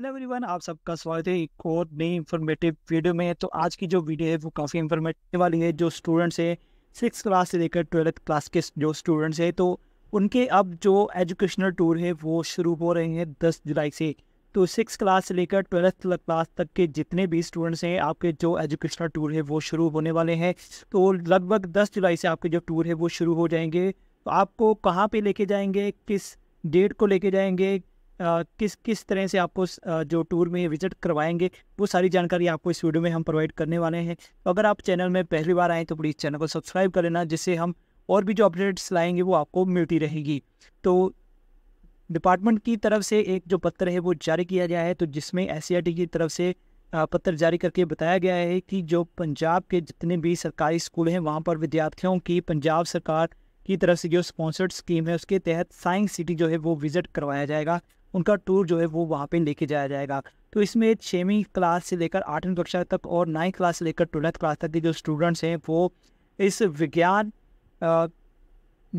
hello everyone आप सबका स्वागत है एक और नई इन्फॉर्मेटिव वीडियो में तो आज की जो वीडियो है वो काफ़ी इन्फॉर्मेटिव वाली है जो स्टूडेंट्स है सिक्स क्लास से लेकर ट्वेल्थ क्लास के जो स्टूडेंट्स है तो उनके अब जो एजुकेशनल टूर है वो शुरू हो रहे हैं दस जुलाई से तो सिक्स क्लास से लेकर ट्वेल्थ क्लास तक के जितने भी स्टूडेंट्स हैं आपके जो एजुकेशनल टूर है वो शुरू होने वाले हैं तो लगभग दस जुलाई से आपके जो टूर है वो शुरू हो जाएंगे तो आपको कहाँ पर लेके जाएंगे किस डेट को लेके जाएंगे किस किस तरह से आपको जो टूर में विजिट करवाएंगे वो सारी जानकारी आपको इस वीडियो में हम प्रोवाइड करने वाले हैं तो अगर आप चैनल में पहली बार आएँ तो प्लीज़ चैनल को सब्सक्राइब कर लेना जिससे हम और भी जो अपडेट्स लाएंगे वो आपको मिलती रहेगी तो डिपार्टमेंट की तरफ से एक जो पत्र है वो जारी किया गया है तो जिसमें एस की तरफ से पत्र जारी करके बताया गया है कि जो पंजाब के जितने भी सरकारी स्कूल हैं वहाँ पर विद्यार्थियों की पंजाब सरकार की तरफ से जो स्पॉन्सर्ड स्कीम है उसके तहत साइंस सिटी जो है वो विजिट करवाया जाएगा उनका टूर जो है वो वहाँ पे लेके जाया जाएगा तो इसमें छवीं क्लास से लेकर आठवीं कक्षा तक और नाइन्थ क्लास से लेकर ट्वेल्थ क्लास तक के जो स्टूडेंट्स हैं वो इस विज्ञान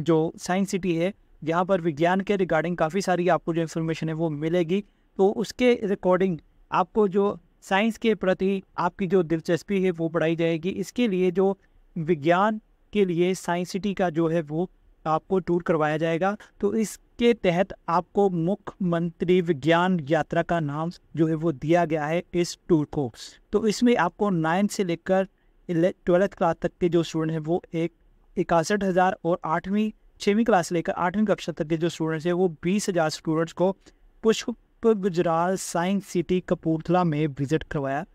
जो साइंस सिटी है यहाँ पर विज्ञान के रिगार्डिंग काफ़ी सारी आपको जो इन्फॉर्मेशन है वो मिलेगी तो उसके रिकॉर्डिंग आपको जो साइंस के प्रति आपकी जो दिलचस्पी है वो बढ़ाई जाएगी इसके लिए जो विज्ञान के लिए साइंस सिटी का जो है वो आपको टूर करवाया जाएगा तो इसके तहत आपको मुख्यमंत्री विज्ञान यात्रा का नाम जो है वो दिया गया है इस टूर को तो इसमें आपको नाइन्थ से लेकर ट्वेल्थ क्लास तक के जो स्टूडेंट हैं वो एक इकसठ हज़ार और आठवीं छवीं क्लास लेकर आठवीं कक्षा तक के जो स्टूडेंट्स हैं वो बीस हज़ार स्टूडेंट्स को पुष्प गुजराल साइंस सिटी कपूरथला में विज़िट करवाया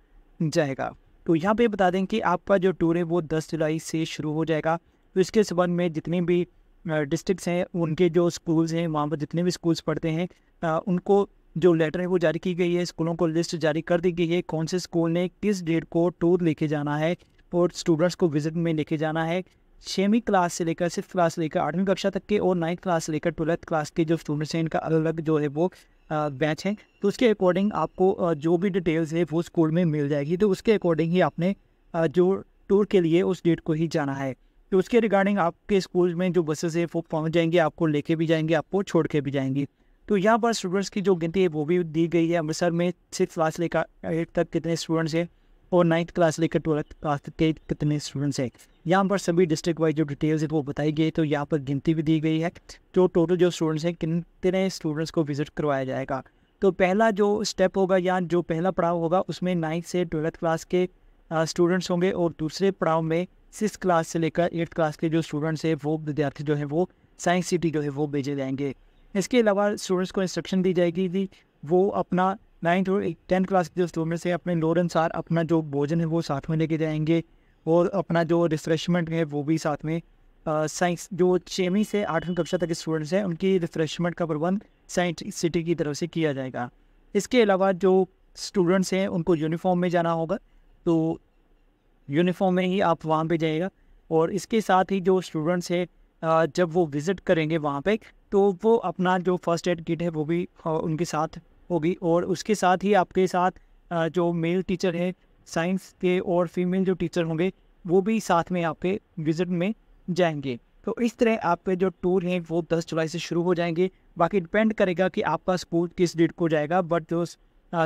जाएगा तो यहाँ पे बता दें कि आपका जो टूर है वो दस जुलाई से शुरू हो जाएगा तो इसके संबंध में जितने भी डिस्ट्रिक्ट हैं उनके जो स्कूल्स हैं वहाँ पर जितने भी स्कूल्स पढ़ते हैं उनको जो लेटर है वो जारी की गई है स्कूलों को लिस्ट जारी कर दी गई है कौन से स्कूल ने किस डेट को टूर लेके जाना है और स्टूडेंट्स को विजिट में लेके जाना है छवीं क्लास से लेकर सिक्स क्लास से लेकर आठवीं कक्षा तक के और नाइन्थ क्लास से लेकर ट्वेल्थ क्लास के जो स्टूडेंट्स हैं इनका अलग अलग जो है वो बैच है तो उसके अकॉर्डिंग आपको जो भी डिटेल्स है वो स्कूल में मिल जाएगी तो उसके अकॉर्डिंग ही आपने जो टूर के लिए उस डेट को ही जाना है तो उसके रिगार्डिंग आपके स्कूल में जो बसेस है वो पहुँच जाएंगे आपको लेके भी जाएंगे आपको छोड़ के भी जाएंगी तो यहाँ पर स्टूडेंट्स की जो गिनती है वो भी दी गई है अमृतसर में सिक्स क्लास लेकर एट तक कितने स्टूडेंट्स हैं और नाइन्थ क्लास लेकर ट्वेल्थ क्लास के कितने स्टूडेंट्स हैं यहाँ पर सभी डिस्ट्रिक्ट वाइज जो डिटेल्स है वो बताई गई तो यहाँ पर गिनती भी दी गई है जो टोटल जो स्टूडेंट्स हैं कितने स्टूडेंट्स को विजिट करवाया जाएगा तो पहला जो स्टेप होगा या जो पहला पड़ाव होगा उसमें नाइन्थ से ट्वेल्थ क्लास के स्टूडेंट्स होंगे और दूसरे पड़ाव में सिक्स क्लास से लेकर एट्थ क्लास के जो स्टूडेंट्स हैं वो विद्यार्थी जो है वो साइंस सिटी जो है वो भेजे जाएंगे इसके अलावा स्टूडेंट्स को इंस्ट्रक्शन दी जाएगी कि वो अपना नाइन्थ और टेंथ क्लास के जो स्टूडेंट्स हैं अपने लोर अनुसार अपना जो भोजन है वो साथ में लेके जाएंगे और अपना जो रिफ्रेशमेंट है वो भी साथ में साइंस जो छवीं से आठवीं कक्षा तक के स्टूडेंट्स हैं उनकी रिफ्रेशमेंट का प्रबंध साइंस सिटी की तरफ से किया जाएगा इसके अलावा जो स्टूडेंट्स हैं उनको यूनिफॉर्म में जाना होगा तो यूनिफॉर्म में ही आप वहाँ पे जाएगा और इसके साथ ही जो स्टूडेंट्स हैं जब वो विज़िट करेंगे वहाँ पे तो वो अपना जो फर्स्ट एड किट है वो भी उनके साथ होगी और उसके साथ ही आपके साथ जो मेल टीचर हैं साइंस के और फीमेल जो टीचर होंगे वो भी साथ में आपके विजिट में जाएंगे तो इस तरह आपके जो टूर हैं वो 10 जुलाई से शुरू हो जाएंगे बाकी डिपेंड करेगा कि आपका स्कूल किस डेट को जाएगा बट जो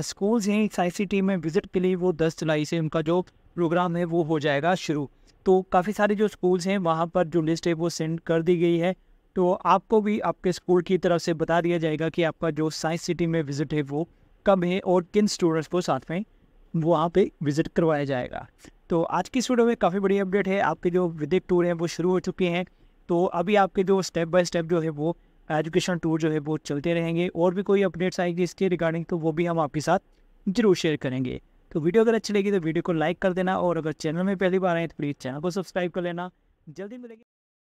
स्कूल्स हैं साइंस सिटी में विजिट के लिए वो दस जुलाई से उनका जो प्रोग्राम है वो हो जाएगा शुरू तो काफ़ी सारे जो स्कूल्स हैं वहाँ पर जो लिस्ट है वो सेंड कर दी गई है तो आपको भी आपके स्कूल की तरफ से बता दिया जाएगा कि आपका जो साइंस सिटी में विज़िट है वो कब है और किन स्टूडेंट्स को साथ में वहाँ पे विज़िट करवाया जाएगा तो आज की स्टूडियो में काफ़ी बड़ी अपडेट है आपके जो विदिक टूर हैं वो शुरू हो चुके हैं तो अभी आपके जो स्टेप बाय स्टेप जो है वो एजुकेशन टूर जो है वो चलते रहेंगे और भी कोई अपडेट्स आएगी इसके रिगार्डिंग तो वो भी हम आपके साथ जरूर शेयर करेंगे तो वीडियो अगर अच्छी लगी तो वीडियो को लाइक कर देना और अगर चैनल में पहली बार आए तो प्लीज़ चैनल को सब्सक्राइब कर लेना जल्दी मिलेगी